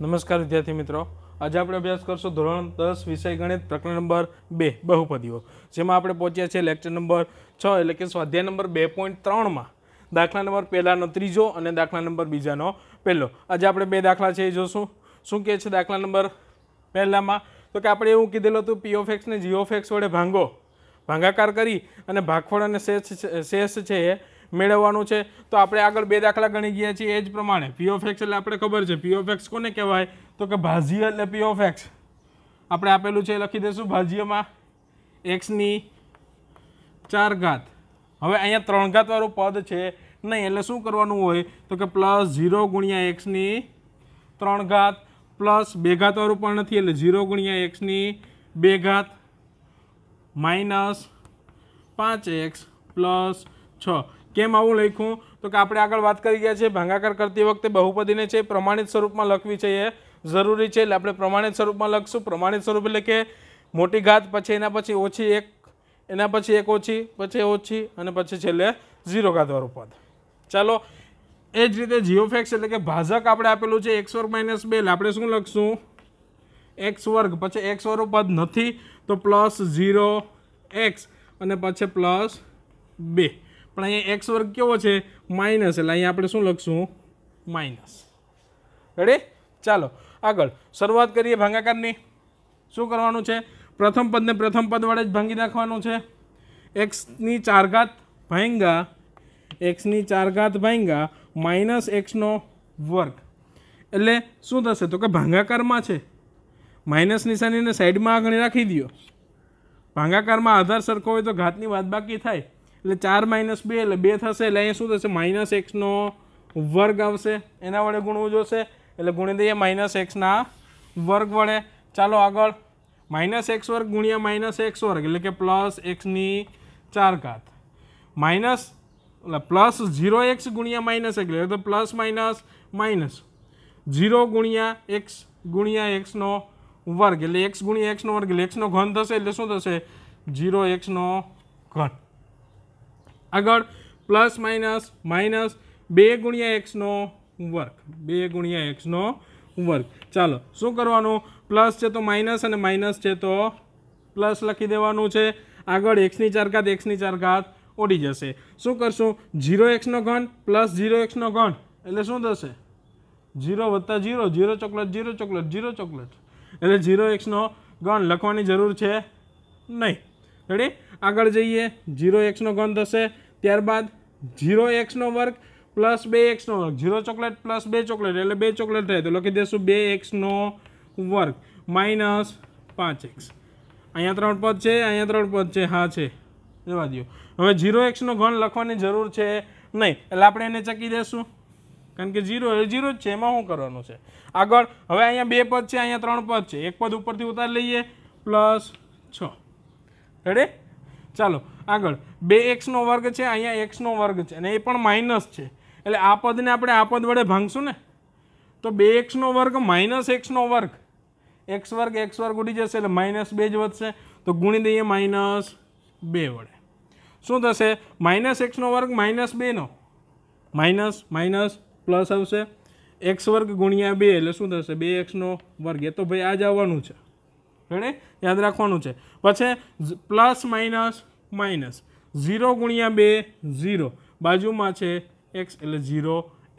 નમસ્કાર વિદ્યાર્થી મિત્રો આજે આપણે અભ્યાસ કરશું ધોરણ દસ વિષય ગણિત પ્રકરણ નંબર બે બહુપદીઓ જેમાં આપણે પહોંચ્યા છીએ લેક્ચર નંબર છ એટલે કે સ્વાધ્યાય નંબર બે પોઈન્ટ ત્રણમાં દાખલા નંબર પહેલાંનો ત્રીજો અને દાખલા નંબર બીજાનો પહેલો આજે આપણે બે દાખલા છે એ જોશું શું કહે છે દાખલા નંબર પહેલાંમાં તો કે આપણે એવું કીધેલું હતું પી ઓફ એક્સને જી ઓફ વડે ભાંગો ભાંગાકાર કરી અને ભાગફળ અને શેષ શેષ છે એ મેળવવાનું છે તો આપણે આગળ બે દાખલા ગણી ગયા છીએ એ જ પ્રમાણે પી ઓફ એક્સ એટલે આપણે ખબર છે પી ઓફ એક્સ કોને કહેવાય તો કે ભાજી એટલે પી ઓફ એક્સ આપણે આપેલું છે લખી દઈશું ભાજીઓમાં એક્સની ચાર ઘાત હવે અહીંયા ત્રણ ઘાતવાળું પદ છે નહીં એટલે શું કરવાનું હોય તો કે પ્લસ ઝીરો ગુણ્યા એક્સની ત્રણ ઘાત પ્લસ બે ઘાતવાળું પણ નથી એટલે ઝીરો ગુણ્યા એક્સની બે ઘાત માઇનસ પાંચ એક્સ પ્લસ છ કેમ આવું લખ્યું તો કે આપણે આગળ વાત કરી ગયા છીએ ભાંગાકાર કરતી વખતે બહુપદીને છે પ્રમાણિત સ્વરૂપમાં લખવી છે એ જરૂરી છે એટલે આપણે પ્રમાણિત સ્વરૂપમાં લખશું પ્રમાણિત સ્વરૂપ એટલે કે મોટી ઘાત પછી એના પછી ઓછી એક એના પછી એક ઓછી પછી ઓછી અને પછી છેલ્લે ઝીરો ઘાતવાળું પદ ચાલો એ જ રીતે જીઓફેક્સ એટલે કે ભાજક આપણે આપેલું છે એક્સ વર્ગ માઇનસ બે એટલે આપણે શું લખશું એક્સ વર્ગ પછી એક્સ વાળું પદ નથી તો પ્લસ ઝીરો એક્સ અને પછી પ્લસ બે પણ અહીંયા એક્સ વર્ગ કેવો છે માઇનસ એટલે અહીંયા આપણે શું લખશું માઇનસ રેડી ચાલો આગળ શરૂઆત કરીએ ભાગાકારની શું કરવાનું છે પ્રથમ પદને પ્રથમ પદ વડે જ ભાંગી નાખવાનું છે એક્સની ચાર ઘાત ભાંગા એક્સની ચાર ઘાત ભાંગા માઇનસ એક્સનો વર્ગ એટલે શું થશે તો કે ભાંગાકારમાં છે માઇનસ નિશાનીને સાઈડમાં આગળ રાખી દો ભાંગાકારમાં આધાર સરખો હોય તો ઘાતની વાત બાકી થાય એટલે ચાર માઇનસ બે એટલે બે થશે એટલે અહીંયા શું થશે માઇનસ એક્સનો વર્ગ આવશે એના વડે ગુણવું જોશે એટલે ગુણી દઈએ માઇનસ એક્સના વર્ગ વડે ચાલો આગળ માઇનસ એક્સ વર્ગ ગુણ્યા માઇનસ એક્સ વર્ગ એટલે કે પ્લસ એક્સની ચાર કાત માઇનસ એટલે પ્લસ ઝીરો એક્સ ગુણ્યા માઇનસ એક્સ એટલે પ્લસ માઇનસ માઇનસ ઝીરો ગુણ્યા એક્સ ગુણ્યા એક્સનો વર્ગ એટલે એક્સ ગુણ્યા એક્સનો વર્ગ એટલે એક્સનો ઘન થશે એટલે શું થશે ઝીરો એક્સનો ઘન આગળ પ્લસ માઇનસ માઇનસ બે ગુણ્યા એક્સનો વર્ગ બે ગુણ્યા એક્સનો વર્ગ ચાલો શું કરવાનું પ્લસ છે તો માઇનસ અને માઇનસ છે તો પ્લસ લખી દેવાનું છે આગળ એક્સની ચારઘાત એક્સની ચારઘાત ઉડી જશે શું કરશું ઝીરો એક્સનો ઘન પ્લસ ઝીરો એક્સનો ઘન એટલે શું થશે ઝીરો વત્તા zero zero chocolate zero chocolate zero chocolate એટલે ઝીરો એક્સનો ગણ લખવાની જરૂર છે નહીં રેડી આગળ જઈએ ઝીરો એક્સનો ઘન થશે ત્યારબાદ ઝીરો એક્સનો વર્ગ પ્લસ બે એક્સનો વર્ગ ઝીરો ચોકલેટ પ્લસ બે ચોકલેટ એટલે બે ચોકલેટ થાય તો લખી દઈશું બે એક્સનો વર્ગ માઇનસ પાંચ એક્સ અહીંયા ત્રણ પદ છે અહીંયા ત્રણ પદ છે હા છે જવા દો હવે ઝીરો એક્સનો ઘન લખવાની જરૂર છે નહીં એટલે આપણે એને ચકી દઈશું કારણ કે ઝીરો એ ઝીરો જ છે એમાં શું કરવાનું છે આગળ હવે અહીંયા બે પદ છે અહીંયા ત્રણ પદ છે એક પદ ઉપરથી ઉતારી લઈએ પ્લસ છ રેડી ચાલો આગળ બે એક્સનો વર્ગ છે અહીંયા એક્સનો વર્ગ છે અને એ પણ માઇનસ છે એટલે આ પદને આપણે આ પદ વડે ભાંગશું ને તો બે એક્સનો વર્ગ માઇનસ એક્સનો વર્ગ એક્સ વર્ગ એક્સ વર્ગ ઉડી જશે એટલે માઇનસ બે જ વધશે તો ગુણી દઈએ માઇનસ બે વડે શું થશે માઇનસ એક્સનો વર્ગ માઇનસ બેનો માઇનસ માઇનસ પ્લસ આવશે એક્સ વર્ગ ગુણ્યા બે એટલે શું થશે બે એક્સનો વર્ગ એ તો ભાઈ આ જ આવવાનું છે રેડી યાદ રાખવાનું છે પછી પ્લસ માઇનસ માઇનસ ઝીરો ગુણ્યા બે ઝીરો બાજુમાં છે એક્સ એટલે ઝીરો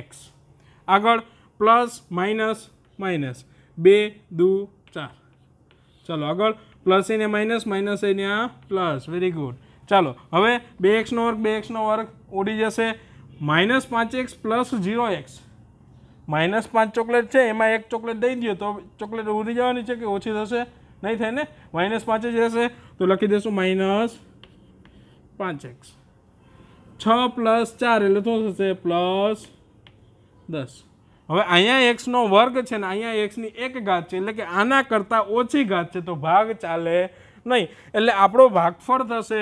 એક્સ આગળ પ્લસ માઇનસ માઇનસ બે દુ ચાર ચાલો આગળ પ્લસ એને માઇનસ માઇનસ એને આ પ્લસ વેરી ગુડ ચાલો હવે બે એક્સનો વર્ગ બે એક્સનો વર્ગ ઉડી જશે માઇનસ પાંચ X plus zero X minus પાંચ ચોકલેટ છે એમાં એક ચોકલેટ દઈ દો તો ચોકલેટ ઉડી જવાની છે કે ઓછી થશે નહીં થાય ને માઇનસ પાંચ જ રહેશે તો લખી દઈશું માઇનસ પાંચ એક્સ છ પ્લસ ચાર એટલે શું થશે પ્લસ દસ હવે અહીંયા એક્સનો વર્ગ છે ને અહીંયા એક્સની એક ઘાત છે એટલે કે આના કરતાં ઓછી ઘાત છે તો ભાગ ચાલે નહીં એટલે આપણો ભાગફળ થશે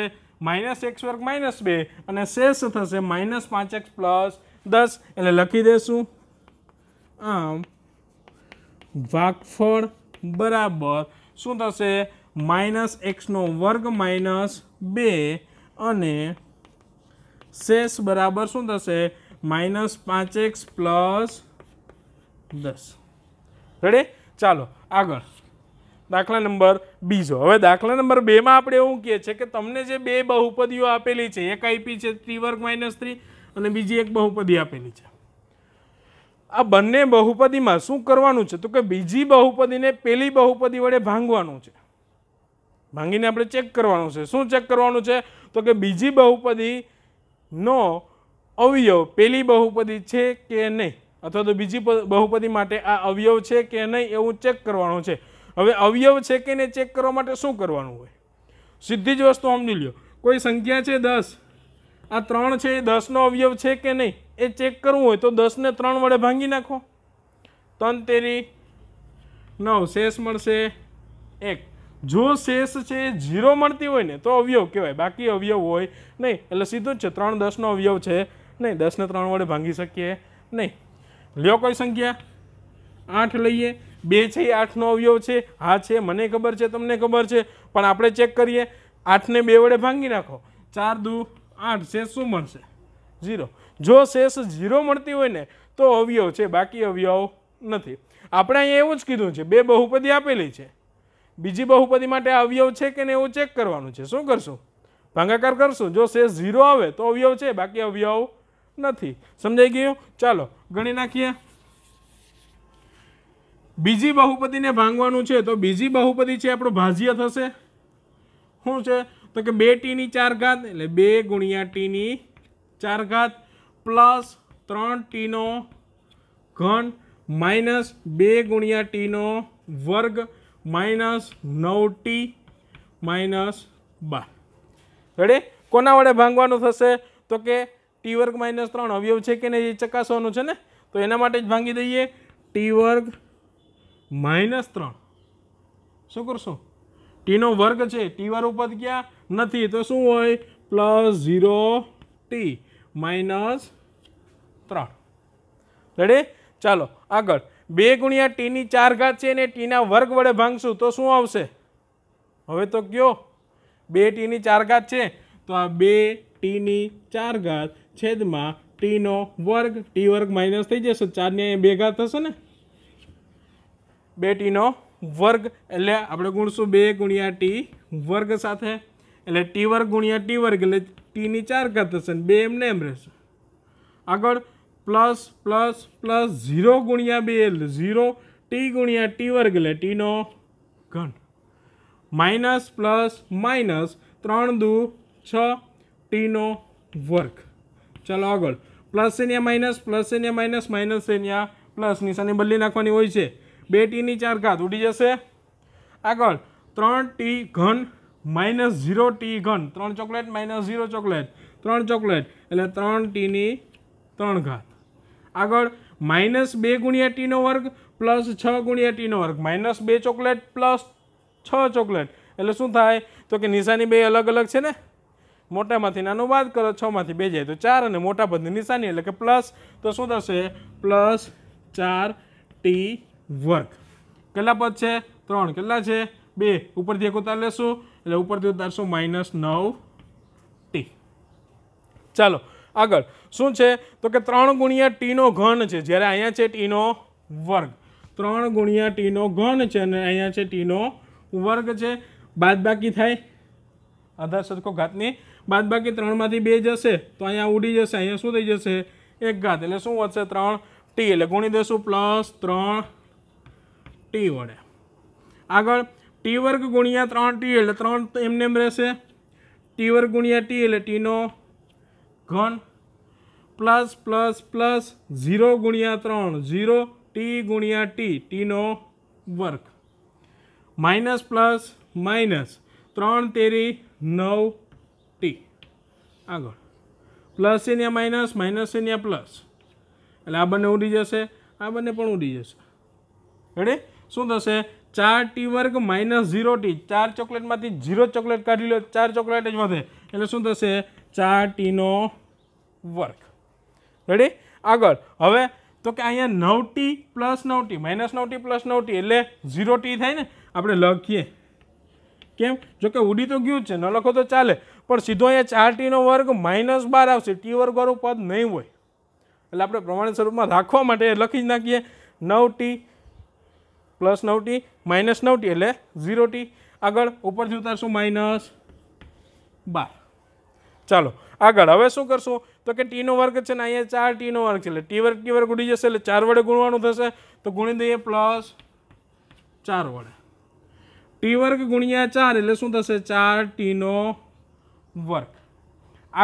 માઇનસ એક્સ વર્ગ માઇનસ બે અને શેષ થશે માઇનસ પાંચ એક્સ પ્લસ દસ એટલે લખી દઈશું આમ ભાગફળ બરાબર શું થશે માઇનસ એક્સનો વર્ગ માઇનસ બે અને શેષ બરાબર શું થશે માઇનસ પાંચ એક્સ પ્લસ દસ રેડી ચાલો આગળ દાખલા નંબર બીજો હવે દાખલા નંબર બેમાં આપણે એવું કહે છે કે તમને જે બે બહુપદીઓ આપેલી છે એક આઈપી છે થ્રી વર્ગ માઇનસ થ્રી અને બીજી એક બહુપદી આપેલી છે આ બંને બહુપદીમાં શું કરવાનું છે તો કે બીજી બહુપદીને પેલી બહુપદી વડે ભાંગવાનું છે ભાંગીને આપણે ચેક કરવાનું છે શું ચેક કરવાનું છે તો કે બીજી બહુપદીનો અવયવ પેલી બહુપદી છે કે નહીં અથવા તો બીજી બહુપદી માટે આ અવયવ છે કે નહીં એવું ચેક કરવાનું છે હવે અવયવ છે કે નહીં ચેક કરવા માટે શું કરવાનું હોય સીધી જ વસ્તુ સમજી લ્યો કોઈ સંખ્યા છે દસ આ ત્રણ છે એ દસનો અવયવ છે કે નહીં એ ચેક કરવું હોય તો દસને ત્રણ વડે ભાંગી નાખો ત્રણ તેરી નવ શેષ મળશે એક જો શેષ છે એ ઝીરો મળતી હોય ને તો અવયવ કહેવાય બાકી અવયવ હોય નહીં એટલે સીધું જ છે ત્રણ દસનો અવયવ છે નહીં દસને ત્રણ વડે ભાંગી શકીએ નહીં લ્યો કોઈ સંખ્યા આઠ લઈએ બે છે એ આઠનો અવયવ છે હા છે મને ખબર છે તમને ખબર છે પણ આપણે ચેક કરીએ આઠને બે વડે ભાંગી નાખો ચાર દૂ આઠ શેષ શું મળશે ઝીરો જો શેષ ઝીરો મળતી હોય ને તો અવયવ છે બાકી અવયવો નથી આપણે અહીંયા એવું જ કીધું છે બે બહુપદી આપેલી છે બીજી બહુપદી માટે અવયવ છે કે નહીં એવું ચેક કરવાનું છે શું કરશું ભાંગાકાર કરશું જો શેષ ઝીરો આવે તો અવયવ છે બાકી અવયવ નથી સમજાઈ ગયું ચાલો ગણી નાખીએ બીજી બહુપદીને ભાંગવાનું છે તો બીજી બહુપદી છે આપણું ભાજ્ય થશે શું છે તો કે બે ટીની ચાર ઘાત એટલે બે ગુણ્યા ટીની ચાર ઘાત પ્લસ ત્રણ ટીનો ઘન માઇનસ બે ગુણ્યા ટીનો વર્ગ માઇનસ નવ ટી માઇનસ બાર રેડી કોના વડે ભાંગવાનું થશે તો કે ટી વર્ગ માઇનસ ત્રણ અવયવ છે કે નહીં એ ચકાસવાનું છે ને તો એના માટે જ ભાંગી દઈએ ટી વર્ગ માઇનસ ત્રણ શું કરશો ટીનો વર્ગ છે ટી વર્ગ ઉપર ગયા નથી તો શું હોય પ્લસ ઝીરો ટી માઇનસ ત્રણ રેડી ચાલો આગળ બે ગુણ્યા ટીની ચાર ઘાત છે ને ટીના વર્ગ વડે ભાંગશું તો શું આવશે હવે તો કયો બે ટીની ચાર ઘાત છે તો આ બે ટીની ચાર ઘાત છેદમાં ટીનો વર્ગ ટી વર્ગ માઇનસ થઈ જશે ચારને બે ઘાત થશે ને બે ટીનો વર્ગ એટલે આપણે ગુણશું બે ગુણ્યા ટી વર્ગ સાથે એટલે ટી વર્ગ ગુણ્યા ટી વર્ગ એટલે ટીની ચાર ઘાત થશે ને બે એમને એમ રહેશે આગળ પ્લસ પ્લસ પ્લસ ઝીરો ગુણ્યા બે એટલે ઝીરો ટી ગુણ્યા ટી વર્ગ એટલે ટીનો ઘન માઇનસ પ્લસ માઇનસ ત્રણ દુ છ ટીનો વર્ગ ચાલો આગળ પ્લસ એન્યા માઇનસ પ્લસ એન્યા માઇનસ માઇનસ એન્યા પ્લસ નિશાની બદલી નાખવાની હોય છે બે ટીની ચાર ઘાત ઉડી જશે આગળ ત્રણ ટી ઘન માઇનસ ઝીરો ટી ઘન ત્રણ ચોકલેટ માઇનસ ઝીરો ચોકલેટ ત્રણ ચોકલેટ એટલે ત્રણ ટીની ત્રણ ઘાત આગળ માઇનસ બે ગુણ્યા ટીનો વર્ગ પ્લસ છ ગુણ્યા ટીનો વર્ગ માઇનસ બે ચોકલેટ પ્લસ છ ચોકલેટ એટલે શું થાય તો કે નિશાની બે અલગ અલગ છે ને મોટામાંથી નાનો બાદ કરો છમાંથી બે જાય તો ચાર અને મોટા પદની નિશાની એટલે કે પ્લસ તો શું થશે પ્લસ ચાર ટી વર્ગ કેટલા પદ છે ત્રણ કેટલા છે બે ઉપરથી એક ઉતાર લેશું એટલે ઉપરથી ઉતારશું માઇનસ નવ ટી ચાલો આગળ શું છે તો કે ત્રણ ગુણ્યા ટીનો ઘન છે જ્યારે અહીંયા છે ટીનો વર્ગ ત્રણ ગુણ્યા ટીનો ઘન છે અને અહીંયા છે ટીનો વર્ગ છે બાદબાકી થાય આધાર સરખો ઘાતની બાદબાકી ત્રણમાંથી બે જશે તો અહીંયા ઉડી જશે અહીંયા શું થઈ જશે એક ઘાત એટલે શું વધશે ત્રણ ટી એટલે ગુણી દેશું પ્લસ ત્રણ ટી વડે આગળ ટી વર્ગ ગુણ્યા ત્રણ ટી એટલે ત્રણ એમને એમ રહેશે ટી વર્ગ ગુણ્યા ટી એટલે ટીનો ઘન પ્લસ પ્લસ પ્લસ ઝીરો ગુણ્યા ત્રણ ઝીરો ટી ગુણ્યા ટી ટીનો વર્ક માઇનસ પ્લસ માઇનસ ત્રણ તેરી નવ ટી આગળ પ્લસ છે માઇનસ માઇનસ છે પ્લસ એટલે આ બંને ઉડી જશે આ બંને પણ ઉડી જશે રેડી શું થશે ચાર ટી વર્ગ માઇનસ ઝીરો ટી ચાર ચોકલેટમાંથી ઝીરો ચોકલેટ કાઢી લો ચાર ચોકલેટ જ વધે એટલે શું થશે ચાર ટીનો વર્ગ રેડી આગળ હવે તો કે અહીંયા નવ ટી પ્લસ નવ ટી માઇનસ નવ ટી પ્લસ નવ ટી એટલે ઝીરો ટી થાય ને આપણે લખીએ કેમ જો કે ઉડી તો ગયું છે ન લખો તો ચાલે પણ સીધો અહીંયા ચાર ટીનો વર્ગ માઇનસ બાર આવશે ટી વર્ગવાળું પદ નહીં હોય એટલે આપણે પ્રમાણિત સ્વરૂપમાં રાખવા માટે લખી જ નાખીએ નવ ટી પ્લસ નવ ટી માઇનસ નવ ટી એટલે ઝીરો ટી આગળ ઉપરથી ઉતારશું માઇનસ બાર ચાલો આગળ હવે શું કરશું તો કે ટીનો વર્ગ છે ને અહીંયા ચાર ટીનો વર્ગ છે એટલે ટી વર્ગ ટી વર્ગ ઉડી જશે એટલે ચાર વડે ગુણવાનું થશે તો ગુણી દઈએ પ્લસ ચાર વડે ટી વર્ગ ગુણ્યા ચાર એટલે શું થશે ચાર ટીનો વર્ગ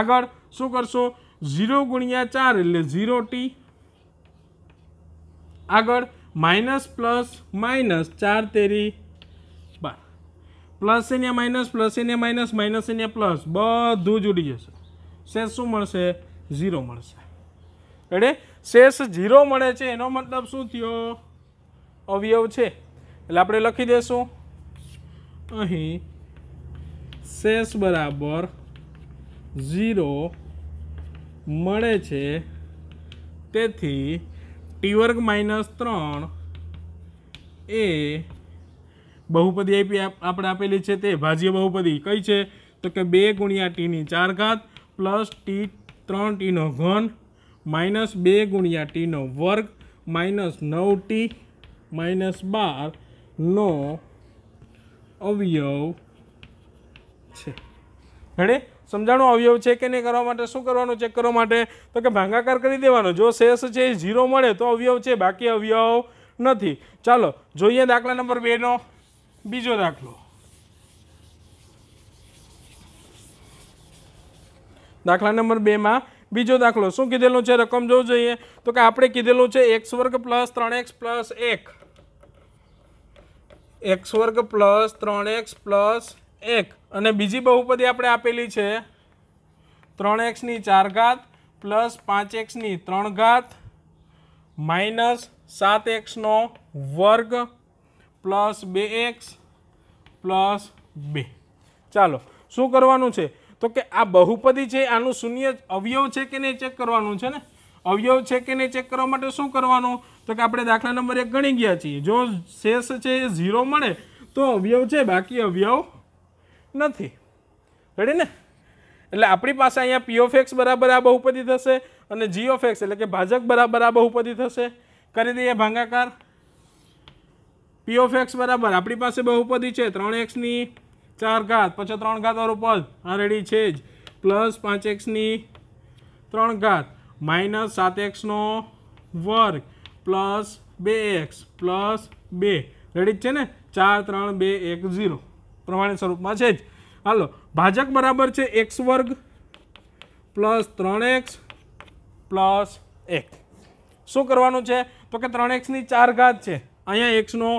આગળ શું કરશો ઝીરો ગુણ્યા ચાર એટલે ઝીરો ટી આગળ માઇનસ પ્લસ માઇનસ ચાર તેરી બાર પ્લસ એને માઇનસ પ્લસ એને માઇનસ માઇનસ એને પ્લસ બધું જ ઉડી જશે શેષ શું મળશે ઝીરો મળશે એટલે શેષ ઝીરો મળે છે એનો મતલબ શું થયો અવયવ છે એટલે આપણે લખી દઈશું અહીં શેષ બરાબર ઝીરો મળે છે તેથી ટી વર્ગ માઇનસ ત્રણ એ બહુપદી આપી આપણે આપેલી છે તે ભાજ્ય બહુપદી કઈ છે તો કે બે ગુણ્યા ટીની ચાર ઘાત પ્લસ ટી ત્રણ ટીનો ઘન માઇનસ બે ગુણ્યા ટીનો વર્ગ માઇનસ નવ ટી માઇનસ બારનો અવયવ છે રેડી સમજાણું અવયવ છે કે નહીં કરવા માટે શું કરવાનું ચેક કરવા માટે તો કે ભાંગાકાર કરી દેવાનો જો શેષ છે એ ઝીરો મળે તો અવયવ છે બાકી અવયવ નથી ચાલો જોઈએ દાખલા નંબર બેનો બીજો દાખલો દાખલા નંબર બેમાં બીજો દાખલો શું કીધેલું છે રકમ જોવું જોઈએ તો કે આપણે કીધેલું છે એક્સ વર્ગ પ્લસ ત્રણ એક્સ પ્લસ એક એક્સ વર્ગ પ્લસ ત્રણ એક્સ પ્લસ એક અને બીજી બહુપદી આપણે આપેલી છે ત્રણ એક્સની ચાર ઘાત પ્લસ પાંચ એક્સની ત્રણ ઘાત માઇનસ સાત એક્સનો વર્ગ પ્લસ બે એક્સ પ્લસ બે ચાલો શું કરવાનું છે તો કે આ બહુપદી છે આનું શૂન્ય અવયવ છે કે નહીં ચેક કરવાનું છે ને અવયવ છે કે નહીં ચેક કરવા માટે શું કરવાનું તો કે આપણે દાખલા નંબર એક ગણી ગયા છીએ જો શેષ છે એ ઝીરો મળે તો અવયવ છે બાકી અવયવ નથી રેડી ને એટલે આપણી પાસે અહીંયા પી ઓફ એક્સ બરાબર આ બહુપદી થશે અને જી ઓફ એક્સ એટલે કે ભાજક બરાબર આ બહુપદી થશે કરી દઈએ ભાંગાકાર પી ઓફ એક્સ બરાબર આપણી પાસે બહુપદી છે ત્રણ એક્સની ચાર ઘાત પછી ત્રણ ઘાતવાળું પદ આ રેડી છે જ પ્લસ પાંચ એક્સની ત્રણ ઘાત માઇનસ સાત એક્સનો વર્ગ પ્લસ બે એક્સ પ્લસ બે રેડી છે ને ચાર ત્રણ બે એક ઝીરો પ્રમાણે સ્વરૂપમાં છે જ હાલો ભાજક બરાબર છે એક્સ વર્ગ પ્લસ ત્રણ એક્સ પ્લસ એક શું કરવાનું છે તો કે ત્રણ એક્સની ચાર ઘાત છે અહીંયા એક્સનો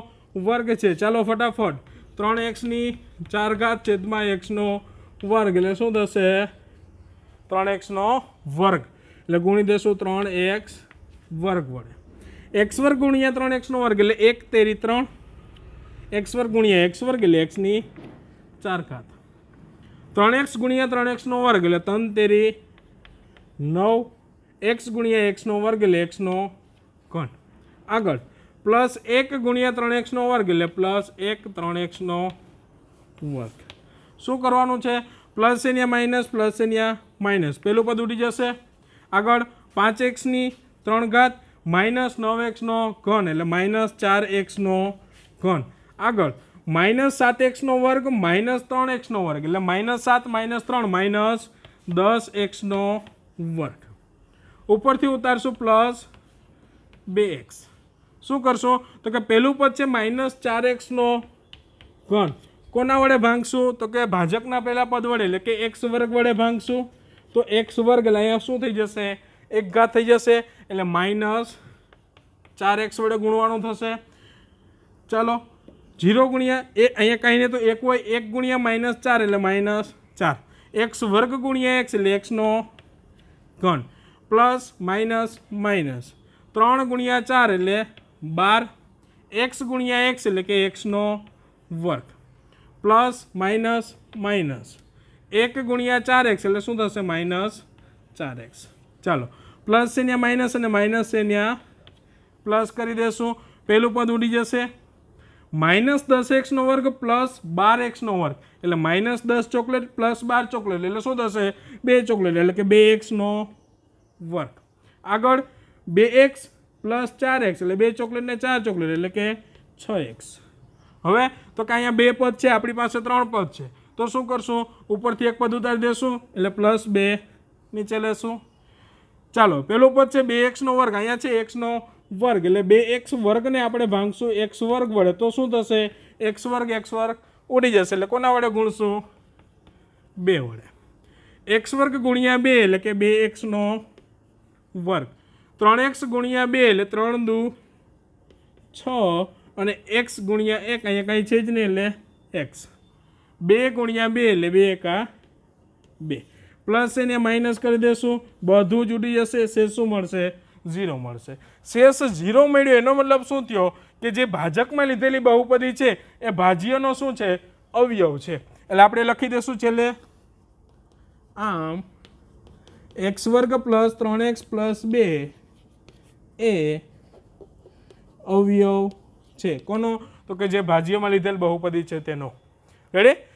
વર્ગ છે ચાલો ફટાફટ ત્રણ એક્સની ચાર ઘાત છેદમાં એક્સનો વર્ગ એટલે શું થશે ત્રણ એક્સનો વર્ગ એટલે ગુણી દેશું ત્રણ એક્સ વર્ગ વડે એક્સ વર્ગ ગુણ્યા ત્રણ એક્સનો વર્ગ એટલે એક તેરી ત્રણ એક્સ વર્ગ ગુણ્યા એક્સ વર્ગ એટલે એક્સની ચાર ખાત ત્રણ એક્સ ગુણ્યા ત્રણ એક્સનો વર્ગ એટલે ત્રણ તેરી નવ એક્સ ગુણ્યા એક્સનો વર્ગ એટલે એક્સનો ઘન આગળ પ્લસ એક ગુણ્યા ત્રણ એક્સનો વર્ગ એટલે પ્લસ એક ત્રણ એક્સનો વર્ગ શું કરવાનું છે પ્લસ એન્યા માઇનસ પ્લસ એન્યા માઇનસ પહેલું પદ ઉડી જશે આગળ પાંચ એક્સની ત્રણ ઘાત માઇનસ નવ એક્સનો ઘન એટલે માઇનસ ચાર એક્સનો ઘન આગળ માઇનસ સાત એક્સનો વર્ગ માઇનસ ત્રણ એક્સનો વર્ગ એટલે માઇનસ સાત માઇનસ ત્રણ માઇનસ દસ એક્સનો વર્ગ ઉપરથી ઉતારશું પ્લસ બે એક્સ શું કરશો તો કે પહેલું પદ છે માઇનસ ચાર એક્સનો ઘન કોના વડે ભાંગશું તો કે ભાજકના પહેલાં પદ વડે એટલે કે એક્સ વર્ગ વડે ભાંગશું તો એક્સ વર્ગ એટલે અહીંયા શું થઈ જશે એક ઘાત થઈ જશે એટલે માઇનસ ચાર એક્સ વડે ગુણવાનું થશે ચાલો જીરો ગુણ્યા એ અહીંયા કાંઈ નહીં તો એક હોય એક ગુણ્યા માઇનસ ચાર એટલે માઇનસ ચાર એક્સ વર્ગ ગુણ્યા એક્સ એટલે એક્સનો ઘન પ્લસ માઇનસ માઇનસ ત્રણ ગુણ્યા ચાર એટલે બાર એક્સ ગુણ્યા એક્સ એટલે કે એક્સનો વર્ગ પ્લસ માઇનસ માઇનસ એક ગુણ્યા ચાર એક્સ એટલે શું થશે માઇનસ ચાર એક્સ ચાલો પ્લસ છે ત્યાં માઇનસ અને માઇનસ છે ત્યાં પ્લસ કરી દેશું પહેલું પદ ઉડી જશે માઇનસ દસ એક્સનો વર્ગ પ્લસ બાર એક્સનો વર્ગ એટલે માઇનસ દસ ચોકલેટ પ્લસ બાર ચોકલેટ એટલે શું થશે બે ચોકલેટ એટલે કે બે એક્સનો વર્ગ આગળ બે એક્સ પ્લસ ચાર એક્સ એટલે બે ચોકલેટ ને ચાર ચોકલેટ એટલે કે છ એક્સ હવે તો કે અહીંયા બે પદ છે આપણી પાસે ત્રણ પદ છે તો શું કરશું ઉપરથી એક પદ ઉતારી દેશું એટલે પ્લસ બે નીચે લેશું ચાલો પહેલું પદ છે બે એક્સનો વર્ગ અહીંયા છે એક્સનો વર્ગ એટલે બે એક્સ વર્ગને આપણે ભાંગશું એક્સ વર્ગ વડે તો શું થશે એક્સ વર્ગ એક્સ વર્ગ ઉડી જશે એટલે કોના વડે ગુણશું બે વડે એક્સ વર્ગ ગુણ્યા બે એટલે કે બે એક્સનો વર્ગ ત્રણ એક્સ ગુણ્યા બે એટલે ત્રણ દુ છ અને એક્સ ગુણ્યા એક અહીંયા કાંઈ છે જ નહીં એટલે એક્સ બે ગુણ્યા બે એટલે બે એકા બે પ્લસ એને માઇનસ કરી દેશું બધું જ ઉડી જશે શું મળશે ઝીરો મળશે શેષ ઝીરો મળ્યો એનો મતલબ શું થયો કે જે ભાજકમાં લીધેલી બહુપદી છે એ ભાજીઓનો શું છે અવયવ છે એટલે આપણે લખી દઈશું છેલ્લે આમ એક્સ વર્ગ પ્લસ ત્રણ એક્સ પ્લસ બે એ અવયવ છે કોનો તો કે જે ભાજીઓમાં લીધેલ બહુપદી છે તેનો રેડી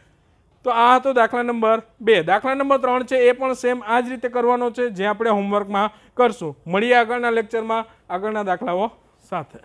તો આ હતો દાખલા નંબર બે દાખલા નંબર ત્રણ છે એ પણ સેમ આ જ રીતે કરવાનો છે જે આપણે હોમવર્કમાં કરશું મળીએ આગળના લેક્ચરમાં આગળના દાખલાઓ સાથે